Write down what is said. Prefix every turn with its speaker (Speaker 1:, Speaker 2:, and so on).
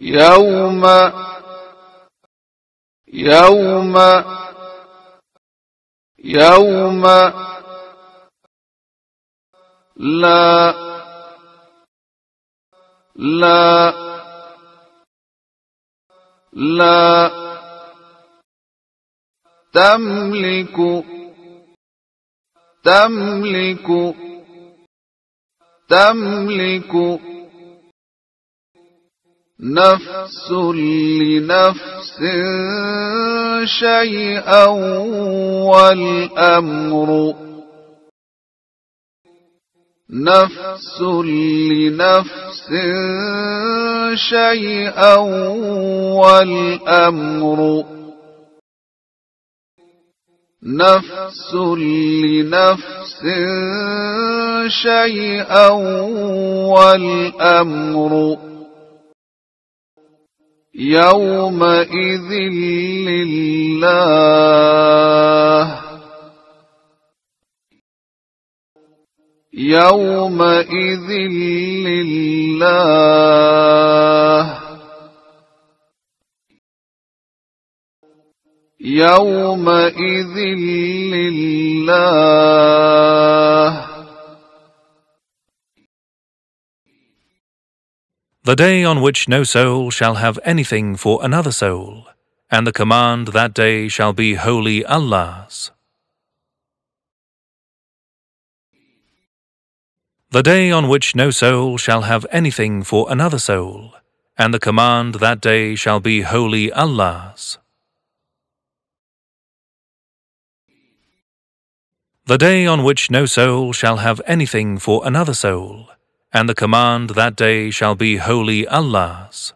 Speaker 1: يوم
Speaker 2: يوم يوم لا لا لا تملك تملك
Speaker 3: تملك, تملك نفس لنفس شيئا والأمر نفس لنفس شيئا والأمر نفس لنفس شيئا والأمر يومئذ لله
Speaker 4: يومئذ لله يومئذ لله
Speaker 1: the day on which no soul shall have anything for another soul, and the command that day shall be wholly Allah's. The day on which no soul shall have anything for another soul, and the command that day shall be wholly Allah's. The day on which no soul shall have anything for another soul, and the command that day shall be wholly Allah's.